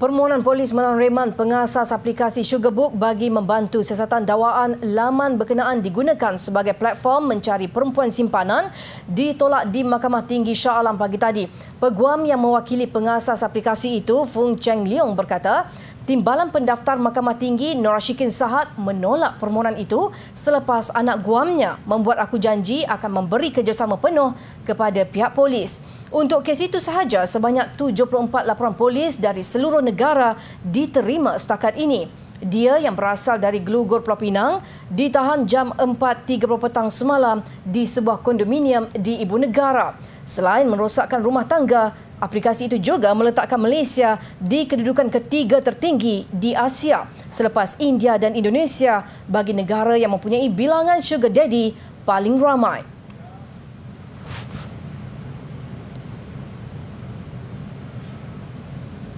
Permohonan polis menahan reman pengasas aplikasi Sugarbook bagi membantu siasatan dakwaan laman berkenaan digunakan sebagai platform mencari perempuan simpanan ditolak di Mahkamah Tinggi Shah Alam pagi tadi. Peguam yang mewakili pengasas aplikasi itu, Fung Cheng Leong berkata, Timbalan pendaftar Mahkamah Tinggi Nur Ashikin Sahad menolak permohonan itu selepas anak guamnya membuat aku janji akan memberi kerjasama penuh kepada pihak polis. Untuk kes itu sahaja, sebanyak 74 laporan polis dari seluruh negara diterima setakat ini. Dia yang berasal dari Gelugur Pulau Pinang ditahan jam 4.30 petang semalam di sebuah kondominium di Ibu Negara. Selain merosakkan rumah tangga, aplikasi itu juga meletakkan Malaysia di kedudukan ketiga tertinggi di Asia selepas India dan Indonesia bagi negara yang mempunyai bilangan sugar daddy paling ramai.